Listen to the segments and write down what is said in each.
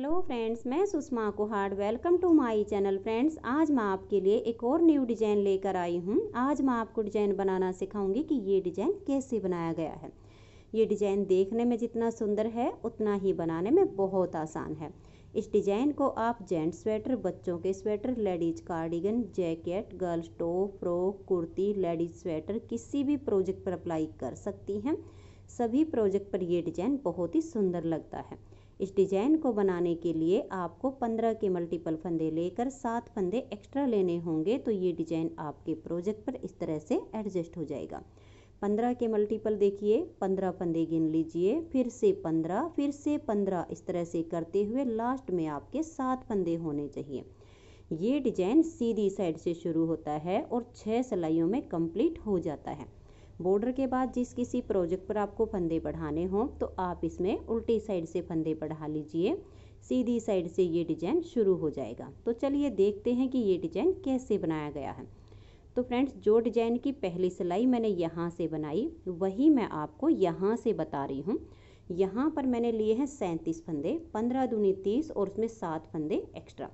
hello friends मैं Sushma Kuhar welcome to my channel friends आज मैं आपके लिए एक और न्यू डिजाइन लेकर आई हूँ आज मैं आपको डिजाइन बनाना सिखाऊंगी कि ये डिजाइन कैसे बनाया गया है ये डिजाइन देखने में जितना सुंदर है उतना ही बनाने में बहुत आसान है इस डिजाइन को आप जेंट्स स्वेटर बच्चों के sweater ladies cardigan jacket girls top frock kurti ladies sweater किसी भी प्रोजेक्ट पर अप्लाई कर सकती हैं सभी प्रोजेक्ट पर यह डिजाइन बहुत ही सुंदर लगता है इस डिजाइन को बनाने के लिए आपको 15 के मल्टीपल फंदे लेकर सात फंदे एक्स्ट्रा लेने होंगे तो ये डिजाइन आपके प्रोजेक्ट पर इस तरह से एडजस्ट हो जाएगा 15 के मल्टीपल देखिए 15 फंदे गिन लीजिए फिर से 15 फिर से 15 इस तरह से करते हुए लास्ट में आपके सात फंदे होने चाहिए ये डिजाइन सीधी साइड से शुरू होता है और छः सिलाइयों में कंप्लीट हो जाता है बॉर्डर के बाद जिस किसी प्रोजेक्ट पर आपको फंदे बढ़ाने हों तो आप इसमें उल्टी साइड से फंदे बढ़ा लीजिए सीधी साइड से ये डिजाइन शुरू हो जाएगा तो चलिए देखते हैं कि ये डिजाइन कैसे बनाया गया है तो फ्रेंड्स जो डिजाइन की पहली सिलाई मैंने यहाँ से बनाई वही मैं आपको यहाँ से बता रही हूँ यहाँ पर मैंने लिए हैं सैंतीस फंदे पंद्रह दूनी तीस और उसमें सात फंदे एक्स्ट्रा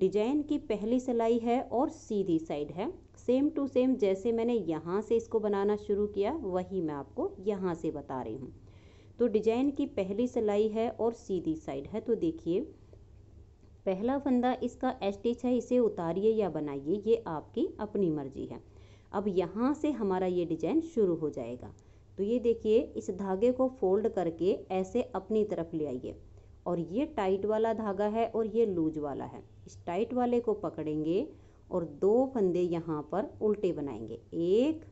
डिजाइन की पहली सिलाई है और सीधी साइड है सेम टू सेम जैसे मैंने यहाँ से इसको बनाना शुरू किया वही मैं आपको यहाँ से बता रही हूँ तो डिजाइन की पहली सिलाई है और सीधी साइड है तो देखिए पहला फंदा इसका एस्टिच है इसे उतारिए या बनाइए ये आपकी अपनी मर्जी है अब यहाँ से हमारा ये डिजाइन शुरू हो जाएगा तो ये देखिए इस धागे को फोल्ड करके ऐसे अपनी तरफ ले आइए और ये टाइट वाला धागा है और ये लूज वाला है इस टाइट वाले को पकड़ेंगे और दो फंदे यहाँ पर उल्टे बनाएंगे एक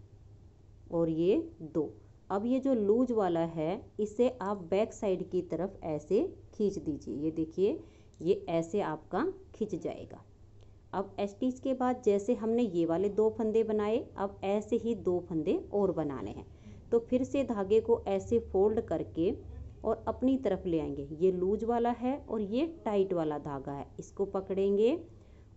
और ये दो अब ये जो लूज वाला है इसे आप बैक साइड की तरफ ऐसे खींच दीजिए ये देखिए ये ऐसे आपका खींच जाएगा अब एस्टिच के बाद जैसे हमने ये वाले दो फंदे बनाए अब ऐसे ही दो फंदे और बनाने हैं तो फिर से धागे को ऐसे फोल्ड करके और अपनी तरफ ले आएंगे ये लूज वाला है और ये टाइट वाला धागा है इसको पकड़ेंगे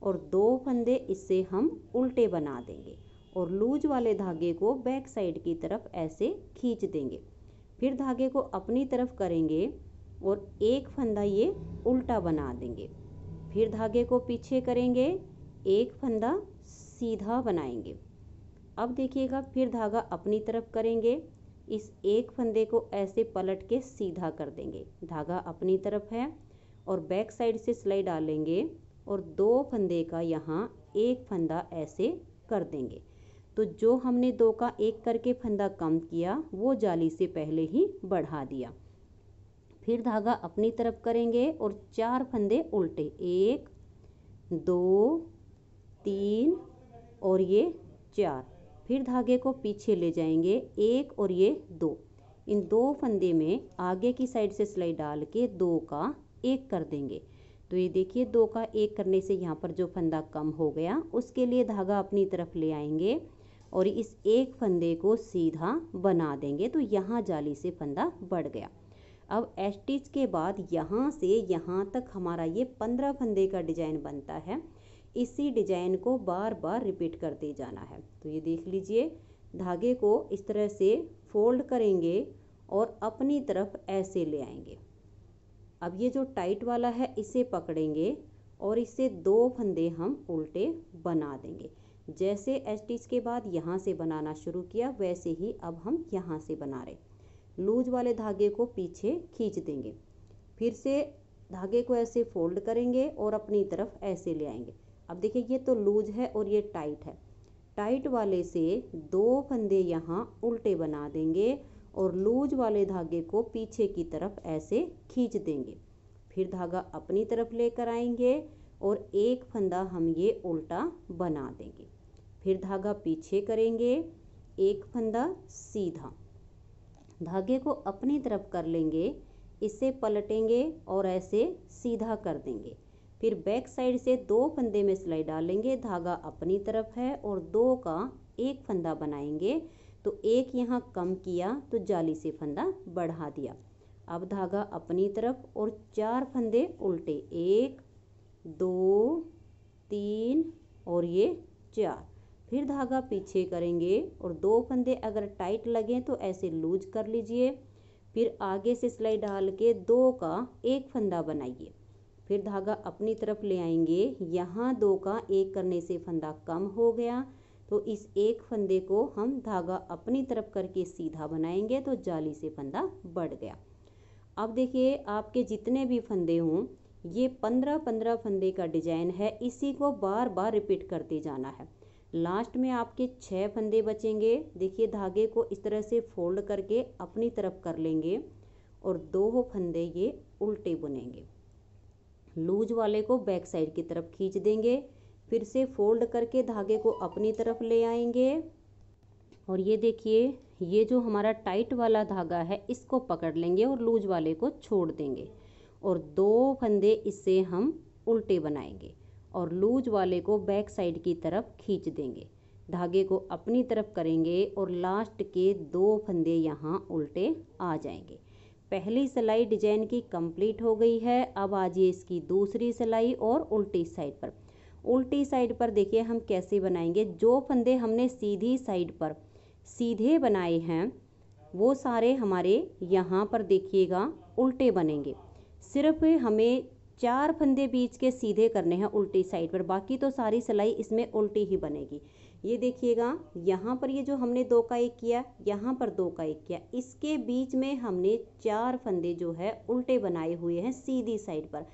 और दो फंदे इससे हम उल्टे बना देंगे और लूज वाले धागे को बैक साइड की तरफ ऐसे खींच देंगे फिर धागे को अपनी तरफ करेंगे और एक फंदा ये उल्टा बना देंगे फिर धागे को पीछे करेंगे एक फंदा सीधा बनाएंगे अब देखिएगा फिर धागा अपनी तरफ करेंगे इस एक फंदे को ऐसे पलट के सीधा कर देंगे धागा अपनी तरफ है और बैक साइड से सिलाई डालेंगे और दो फंदे का यहाँ एक फंदा ऐसे कर देंगे तो जो हमने दो का एक करके फंदा कम किया वो जाली से पहले ही बढ़ा दिया फिर धागा अपनी तरफ करेंगे और चार फंदे उल्टे एक दो तीन और ये चार फिर धागे को पीछे ले जाएंगे एक और ये दो इन दो फंदे में आगे की साइड से सिलाई डाल के दो का एक कर देंगे तो ये देखिए दो का एक करने से यहाँ पर जो फंदा कम हो गया उसके लिए धागा अपनी तरफ ले आएंगे और इस एक फंदे को सीधा बना देंगे तो यहाँ जाली से फंदा बढ़ गया अब एस्टिच के बाद यहाँ से यहाँ तक हमारा ये पंद्रह फंदे का डिजाइन बनता है इसी डिजाइन को बार बार रिपीट करते जाना है तो ये देख लीजिए धागे को इस तरह से फोल्ड करेंगे और अपनी तरफ ऐसे ले आएंगे अब ये जो टाइट वाला है इसे पकड़ेंगे और इससे दो फंदे हम उल्टे बना देंगे जैसे एच के बाद यहाँ से बनाना शुरू किया वैसे ही अब हम यहाँ से बना रहे लूज वाले धागे को पीछे खींच देंगे फिर से धागे को ऐसे फोल्ड करेंगे और अपनी तरफ ऐसे ले आएंगे अब देखिए ये तो लूज है और ये टाइट है टाइट वाले से दो फंदे यहाँ उल्टे बना देंगे और लूज वाले धागे को पीछे की तरफ ऐसे खींच देंगे फिर धागा अपनी तरफ लेकर आएंगे और एक फंदा हम ये उल्टा बना देंगे फिर धागा पीछे करेंगे एक फंदा सीधा धागे को अपनी तरफ कर लेंगे इसे पलटेंगे और ऐसे सीधा कर देंगे फिर बैक साइड से दो फंदे में सिलाई डालेंगे धागा अपनी तरफ है और दो का एक फंदा बनाएंगे तो एक यहाँ कम किया तो जाली से फंदा बढ़ा दिया अब धागा अपनी तरफ और चार फंदे उल्टे एक दो तीन और ये चार फिर धागा पीछे करेंगे और दो फंदे अगर टाइट लगें तो ऐसे लूज कर लीजिए फिर आगे से सिलाई डाल के दो का एक फंदा बनाइए फिर धागा अपनी तरफ ले आएंगे यहाँ दो का एक करने से फंदा कम हो गया तो इस एक फंदे को हम धागा अपनी तरफ करके सीधा बनाएंगे तो जाली से फंदा बढ़ गया अब देखिए आपके जितने भी फंदे हों ये पंद्रह पंद्रह फंदे का डिजाइन है इसी को बार बार रिपीट करते जाना है लास्ट में आपके छः फंदे बचेंगे देखिए धागे को इस तरह से फोल्ड करके अपनी तरफ कर लेंगे और दो फंदे ये उल्टे बुनेंगे लूज वाले को बैक साइड की तरफ खींच देंगे फिर से फोल्ड करके धागे को अपनी तरफ ले आएंगे और ये देखिए ये जो हमारा टाइट वाला धागा है इसको पकड़ लेंगे और लूज वाले को छोड़ देंगे और दो फंदे इससे हम उल्टे बनाएंगे और लूज वाले को बैक साइड की तरफ खींच देंगे धागे को अपनी तरफ करेंगे और लास्ट के दो फंदे यहाँ उल्टे आ जाएंगे पहली सिलाई डिजाइन की कंप्लीट हो गई है अब आ जाइए इसकी दूसरी सिलाई और उल्टी साइड पर उल्टी साइड पर देखिए हम कैसे बनाएंगे जो फंदे हमने सीधी साइड पर सीधे बनाए हैं वो सारे हमारे यहाँ पर देखिएगा उल्टे बनेंगे सिर्फ हमें चार फंदे बीच के सीधे करने हैं उल्टी साइड पर बाकी तो सारी सिलाई इसमें उल्टी ही बनेगी ये देखिएगा यहाँ पर ये जो हमने दो का एक किया यहाँ पर दो का एक किया इसके बीच में हमने चार फंदे जो है उल्टे बनाए हुए हैं सीधी साइड पर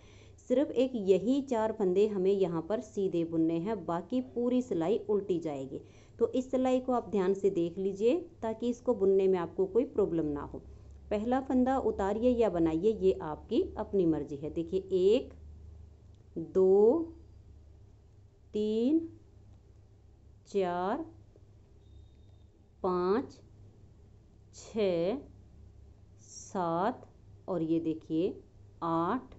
सिर्फ एक यही चार फंदे हमें यहाँ पर सीधे बुनने हैं बाकी पूरी सिलाई उल्टी जाएगी तो इस सिलाई को आप ध्यान से देख लीजिए ताकि इसको बुनने में आपको कोई प्रॉब्लम ना हो पहला फंदा उतारिए या बनाइए ये आपकी अपनी मर्जी है देखिए एक दो तीन चार पाँच छ सात और ये देखिए आठ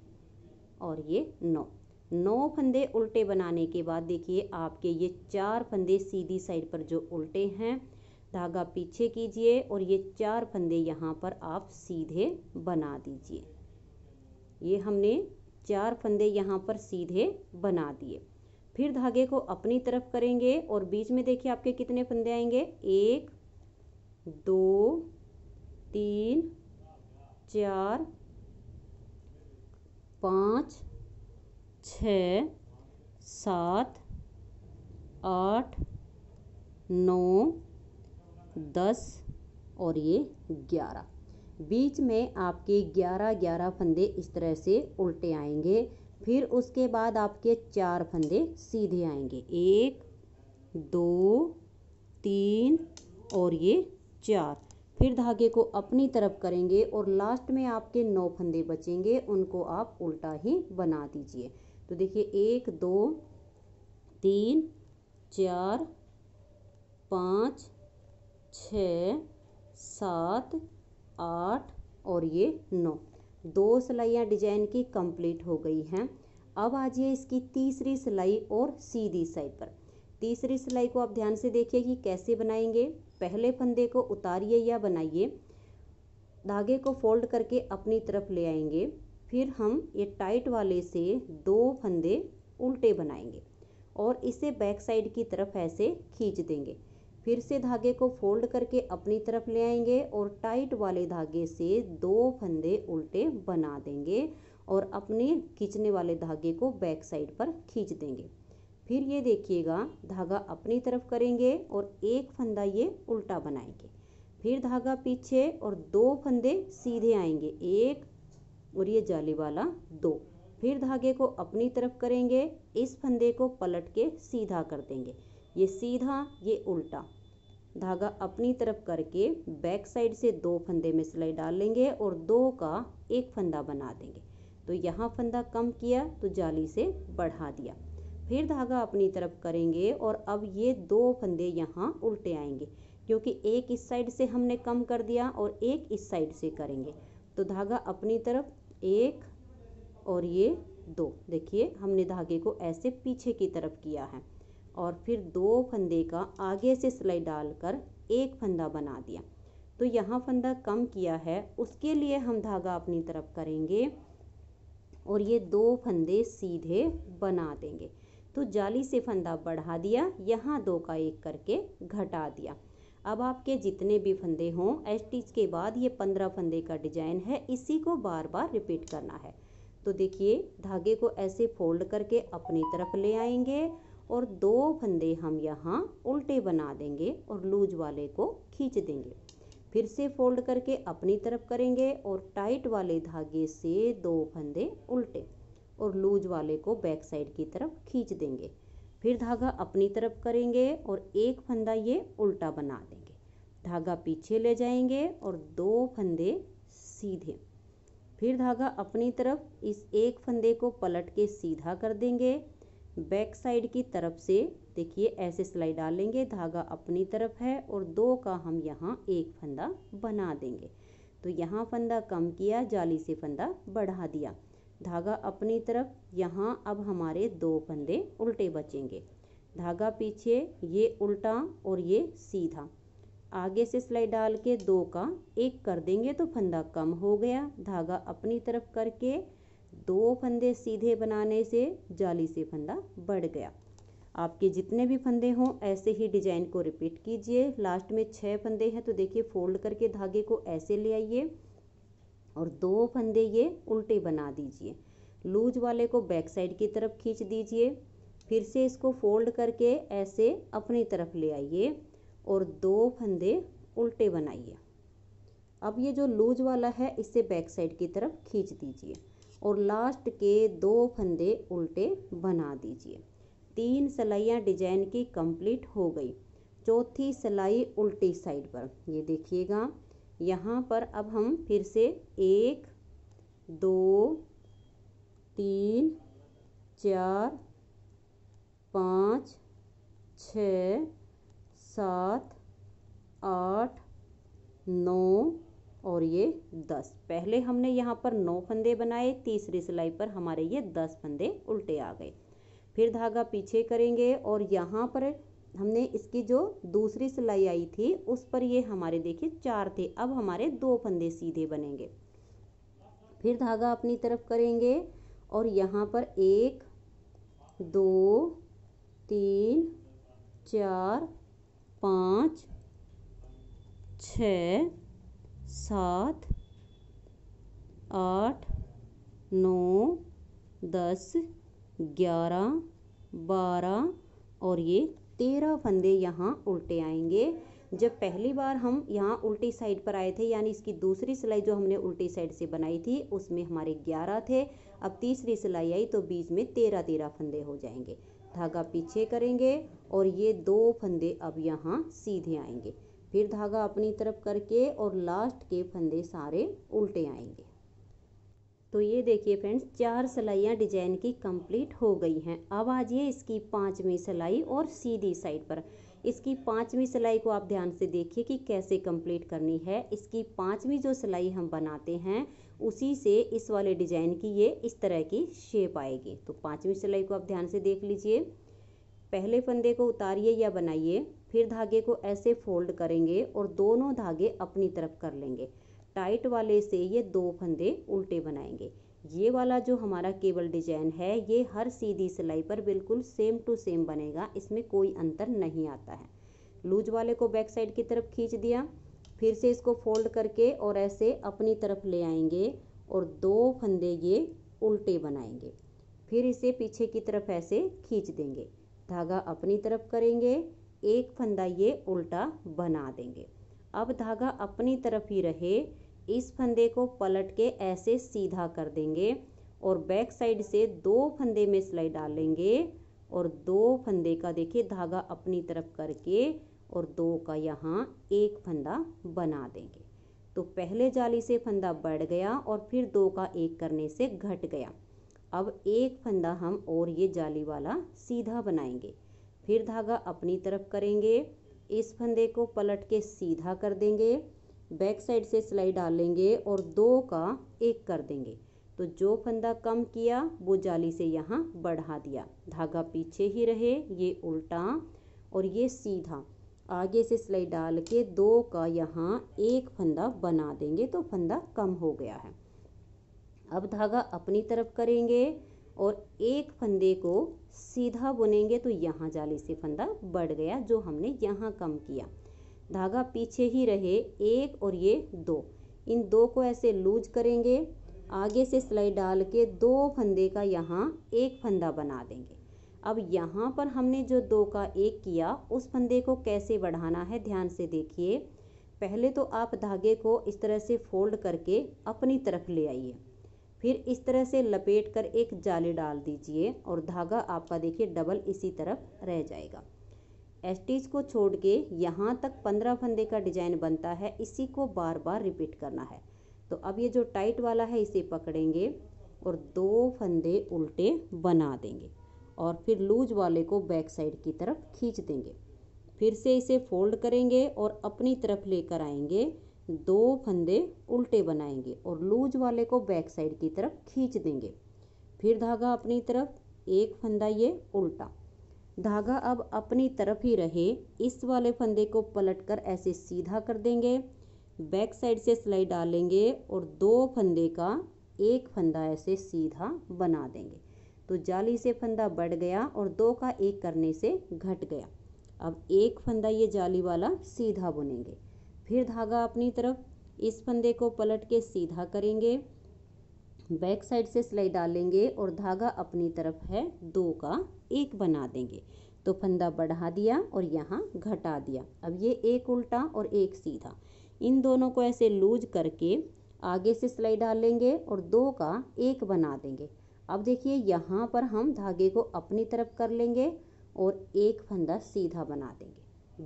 और ये नौ नौ फंदे उल्टे बनाने के बाद देखिए आपके ये चार फंदे सीधी साइड पर जो उल्टे हैं धागा पीछे कीजिए और ये चार फंदे यहाँ पर आप सीधे बना दीजिए ये हमने चार फंदे यहाँ पर सीधे बना दिए फिर धागे को अपनी तरफ करेंगे और बीच में देखिए आपके कितने फंदे आएंगे एक दो तीन चार पाँच छ सात आठ नौ दस और ये ग्यारह बीच में आपके ग्यारह ग्यारह फंदे इस तरह से उल्टे आएंगे फिर उसके बाद आपके चार फंदे सीधे आएंगे एक दो तीन और ये चार फिर धागे को अपनी तरफ करेंगे और लास्ट में आपके नौ फंदे बचेंगे उनको आप उल्टा ही बना दीजिए तो देखिए एक दो तीन चार पाँच छ सात आठ और ये नौ दो सिलाइयाँ डिजाइन की कंप्लीट हो गई हैं अब आ जाइए इसकी तीसरी सिलाई और सीधी साइड पर तीसरी सिलाई को आप ध्यान से देखिए कि कैसे बनाएंगे पहले फंदे को उतारिए या बनाइए धागे को फोल्ड करके अपनी तरफ ले आएंगे फिर हम ये टाइट वाले से दो फंदे उल्टे बनाएंगे और इसे बैक साइड की तरफ ऐसे खींच देंगे फिर से धागे को फोल्ड करके अपनी तरफ ले आएंगे और टाइट वाले धागे से दो फंदे उल्टे बना देंगे और अपने खींचने वाले धागे को बैक साइड पर खींच देंगे फिर ये देखिएगा धागा अपनी तरफ करेंगे और एक फंदा ये उल्टा बनाएंगे फिर धागा पीछे और दो फंदे सीधे आएंगे एक और ये जाली वाला दो फिर धागे को अपनी तरफ करेंगे इस फंदे को पलट के सीधा कर देंगे ये सीधा ये उल्टा धागा अपनी तरफ करके बैक साइड से दो फंदे में सिलाई डाल लेंगे और दो का एक फंदा बना देंगे तो यहाँ फंदा कम किया तो जाली से बढ़ा दिया फिर धागा अपनी तरफ करेंगे और अब ये दो फंदे यहाँ उल्टे आएंगे क्योंकि एक इस साइड से हमने कम कर दिया और एक इस साइड से करेंगे तो धागा अपनी तरफ एक और ये दो देखिए हमने धागे को ऐसे पीछे की तरफ किया है और फिर दो फंदे का आगे से सिलाई डालकर एक फंदा बना दिया तो यहाँ फंदा कम किया है उसके लिए हम धागा अपनी तरफ करेंगे और ये दो फंदे सीधे बना देंगे तो जाली से फंदा बढ़ा दिया यहाँ दो का एक करके घटा दिया अब आपके जितने भी फंदे हों एस्टिच के बाद ये पंद्रह फंदे का डिजाइन है इसी को बार बार रिपीट करना है तो देखिए धागे को ऐसे फोल्ड करके अपनी तरफ ले आएंगे और दो फंदे हम यहाँ उल्टे बना देंगे और लूज वाले को खींच देंगे फिर से फोल्ड करके अपनी तरफ करेंगे और टाइट वाले धागे से दो फंदे उल्टे और लूज वाले को बैक साइड की तरफ खींच देंगे फिर धागा अपनी तरफ करेंगे और एक फंदा ये उल्टा बना देंगे धागा पीछे ले जाएंगे और दो फंदे सीधे फिर धागा अपनी तरफ इस एक फंदे को पलट के सीधा कर देंगे बैक साइड की तरफ से देखिए ऐसे सिलाई डालेंगे धागा अपनी तरफ है और दो का हम यहाँ एक फंदा बना देंगे तो यहाँ फंदा कम किया जाली से फंदा बढ़ा दिया धागा अपनी तरफ यहाँ अब हमारे दो फंदे उल्टे बचेंगे धागा पीछे ये उल्टा और ये सीधा आगे से सिलाई डाल के दो का एक कर देंगे तो फंदा कम हो गया धागा अपनी तरफ करके दो फंदे सीधे बनाने से जाली से फंदा बढ़ गया आपके जितने भी फंदे हों ऐसे ही डिजाइन को रिपीट कीजिए लास्ट में छः फंदे हैं तो देखिए फोल्ड करके धागे को ऐसे ले आइए और दो फंदे ये उल्टे बना दीजिए लूज वाले को बैक साइड की तरफ खींच दीजिए फिर से इसको फोल्ड करके ऐसे अपनी तरफ ले आइए और दो फंदे उल्टे बनाइए अब ये जो लूज वाला है इसे बैक साइड की तरफ खींच दीजिए और लास्ट के दो फंदे उल्टे बना दीजिए तीन सिलाइयाँ डिजाइन की कंप्लीट हो गई चौथी सिलाई उल्टी साइड पर ये देखिएगा यहाँ पर अब हम फिर से एक दो तीन चार पाँच छ सात आठ नौ और ये दस पहले हमने यहाँ पर नौ फंदे बनाए तीसरी सिलाई पर हमारे ये दस फंदे उल्टे आ गए फिर धागा पीछे करेंगे और यहाँ पर हमने इसकी जो दूसरी सिलाई आई थी उस पर ये हमारे देखिए चार थे अब हमारे दो फंदे सीधे बनेंगे फिर धागा अपनी तरफ करेंगे और यहाँ पर एक दो तीन चार पाँच छ सात आठ नौ दस ग्यारह बारह और ये तेरह फंदे यहाँ उल्टे आएंगे जब पहली बार हम यहाँ उल्टी साइड पर आए थे यानी इसकी दूसरी सिलाई जो हमने उल्टी साइड से बनाई थी उसमें हमारे ग्यारह थे अब तीसरी सिलाई आई तो बीच में तेरह तेरह फंदे हो जाएंगे धागा पीछे करेंगे और ये दो फंदे अब यहाँ सीधे आएंगे फिर धागा अपनी तरफ करके और लास्ट के फंदे सारे उल्टे आएंगे तो ये देखिए फ्रेंड्स चार सिलाइयाँ डिजाइन की कंप्लीट हो गई हैं अब आ जाइए इसकी पाँचवीं सिलाई और सीधी साइड पर इसकी पाँचवीं सिलाई को आप ध्यान से देखिए कि कैसे कंप्लीट करनी है इसकी पाँचवीं जो सिलाई हम बनाते हैं उसी से इस वाले डिजाइन की ये इस तरह की शेप आएगी तो पाँचवीं सिलाई को आप ध्यान से देख लीजिए पहले फंदे को उतारिए या बनाइए फिर धागे को ऐसे फोल्ड करेंगे और दोनों धागे अपनी तरफ कर लेंगे टाइट वाले से ये दो फंदे उल्टे बनाएंगे ये वाला जो हमारा केबल डिजाइन है ये हर सीधी सिलाई पर बिल्कुल सेम टू सेम बनेगा इसमें कोई अंतर नहीं आता है लूज वाले को बैक साइड की तरफ खींच दिया फिर से इसको फोल्ड करके और ऐसे अपनी तरफ ले आएंगे और दो फंदे ये उल्टे बनाएंगे फिर इसे पीछे की तरफ ऐसे खींच देंगे धागा अपनी तरफ करेंगे एक फंदा ये उल्टा बना देंगे अब धागा अपनी तरफ ही रहे इस फंदे को पलट के ऐसे सीधा कर देंगे और बैक साइड से दो फंदे में सिलाई डालेंगे और दो फंदे का देखिए धागा अपनी तरफ करके और दो का यहाँ एक फंदा बना देंगे तो पहले जाली से फंदा बढ़ गया और फिर दो का एक करने से घट गया अब एक फंदा हम और ये जाली वाला सीधा बनाएंगे फिर धागा अपनी तरफ करेंगे इस फंदे को पलट के सीधा कर देंगे बैक साइड से सिलाई डालेंगे और दो का एक कर देंगे तो जो फंदा कम किया वो जाली से यहाँ बढ़ा दिया धागा पीछे ही रहे ये उल्टा और ये सीधा आगे से सिलाई डाल के दो का यहाँ एक फंदा बना देंगे तो फंदा कम हो गया है अब धागा अपनी तरफ करेंगे और एक फंदे को सीधा बुनेंगे तो यहाँ जाली से फंदा बढ़ गया जो हमने यहाँ कम किया धागा पीछे ही रहे एक और ये दो इन दो को ऐसे लूज करेंगे आगे से सिलाई डाल के दो फंदे का यहाँ एक फंदा बना देंगे अब यहाँ पर हमने जो दो का एक किया उस फंदे को कैसे बढ़ाना है ध्यान से देखिए पहले तो आप धागे को इस तरह से फोल्ड करके अपनी तरफ ले आइए फिर इस तरह से लपेट कर एक जाले डाल दीजिए और धागा आपका देखिए डबल इसी तरफ रह जाएगा एस्टिच को छोड़ के यहाँ तक पंद्रह फंदे का डिजाइन बनता है इसी को बार बार रिपीट करना है तो अब ये जो टाइट वाला है इसे पकड़ेंगे और दो फंदे उल्टे बना देंगे और फिर लूज वाले को बैक साइड की तरफ खींच देंगे फिर से इसे फोल्ड करेंगे और अपनी तरफ लेकर आएंगे दो फंदे उल्टे बनाएंगे और लूज वाले को बैक साइड की तरफ खींच देंगे फिर धागा अपनी तरफ एक फंदा ये उल्टा धागा अब अपनी तरफ ही रहे इस वाले फंदे को पलटकर ऐसे सीधा कर देंगे बैक साइड से सिलाई डालेंगे और दो फंदे का एक फंदा ऐसे सीधा बना देंगे तो जाली से फंदा बढ़ गया और दो का एक करने से घट गया अब एक फंदा ये जाली वाला सीधा बुनेंगे फिर धागा अपनी तरफ इस फंदे को पलट के सीधा करेंगे बैक साइड से सिलाई डालेंगे और धागा अपनी तरफ है दो का एक बना देंगे तो फंदा बढ़ा दिया और यहाँ घटा दिया अब ये एक उल्टा और एक सीधा इन दोनों को ऐसे लूज करके आगे से सिलाई डालेंगे और दो का एक बना देंगे अब देखिए यहाँ पर हम धागे को अपनी तरफ कर लेंगे और एक फंदा सीधा बना देंगे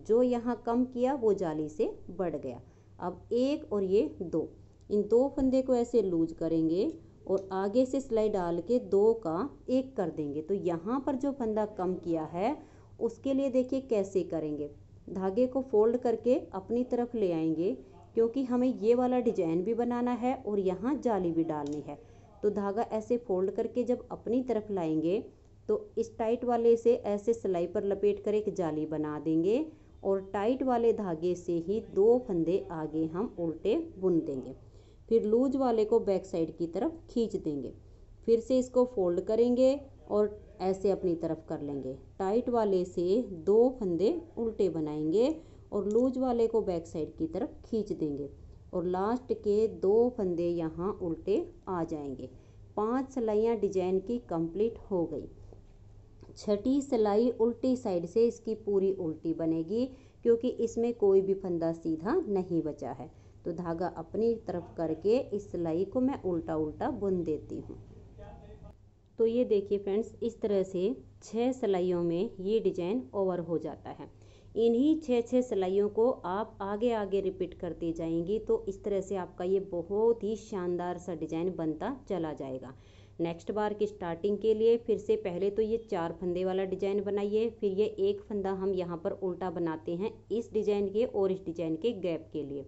जो यहाँ कम किया वो जाली से बढ़ गया अब एक और ये दो इन दो फंदे को ऐसे लूज करेंगे और आगे से सिलाई डाल के दो का एक कर देंगे तो यहाँ पर जो फंदा कम किया है उसके लिए देखिए कैसे करेंगे धागे को फोल्ड करके अपनी तरफ ले आएंगे क्योंकि हमें ये वाला डिजाइन भी बनाना है और यहाँ जाली भी डालनी है तो धागा ऐसे फोल्ड करके जब अपनी तरफ लाएंगे तो इस टाइट वाले से ऐसे सिलाई पर लपेट कर एक जाली बना देंगे और टाइट वाले धागे से ही दो फंदे आगे हम उल्टे बुन देंगे फिर लूज वाले को बैक साइड की तरफ खींच देंगे फिर से इसको फोल्ड करेंगे और ऐसे अपनी तरफ कर लेंगे टाइट वाले से दो फंदे उल्टे बनाएंगे और लूज वाले को बैक साइड की तरफ खींच देंगे और लास्ट के दो फंदे यहाँ उल्टे आ जाएंगे पांच सिलाइयाँ डिजाइन की कंप्लीट हो गई छठी सिलाई उल्टी साइड से इसकी पूरी उल्टी बनेगी क्योंकि इसमें कोई भी फंदा सीधा नहीं बचा है तो धागा अपनी तरफ करके इस सिलाई को मैं उल्टा उल्टा बुन देती हूँ तो ये देखिए फ्रेंड्स इस तरह से छह सिलाइयों में ये डिजाइन ओवर हो जाता है इन्हीं छः छः सिलाइयों को आप आगे आगे रिपीट करती जाएंगी तो इस तरह से आपका ये बहुत ही शानदार सा डिज़ाइन बनता चला जाएगा नेक्स्ट बार की स्टार्टिंग के लिए फिर से पहले तो ये चार फंदे वाला डिजाइन बनाइए फिर ये एक फंदा हम यहाँ पर उल्टा बनाते हैं इस डिजाइन के और इस डिजाइन के गैप के लिए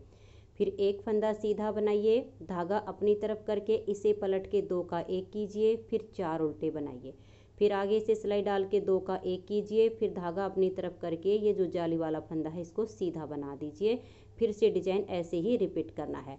फिर एक फंदा सीधा बनाइए धागा अपनी तरफ करके इसे पलट के दो का एक कीजिए फिर चार उल्टे बनाइए फिर आगे से सिलाई डाल के दो का एक कीजिए फिर धागा अपनी तरफ करके ये जो जाली वाला फंदा है इसको सीधा बना दीजिए फिर से डिजाइन ऐसे ही रिपीट करना है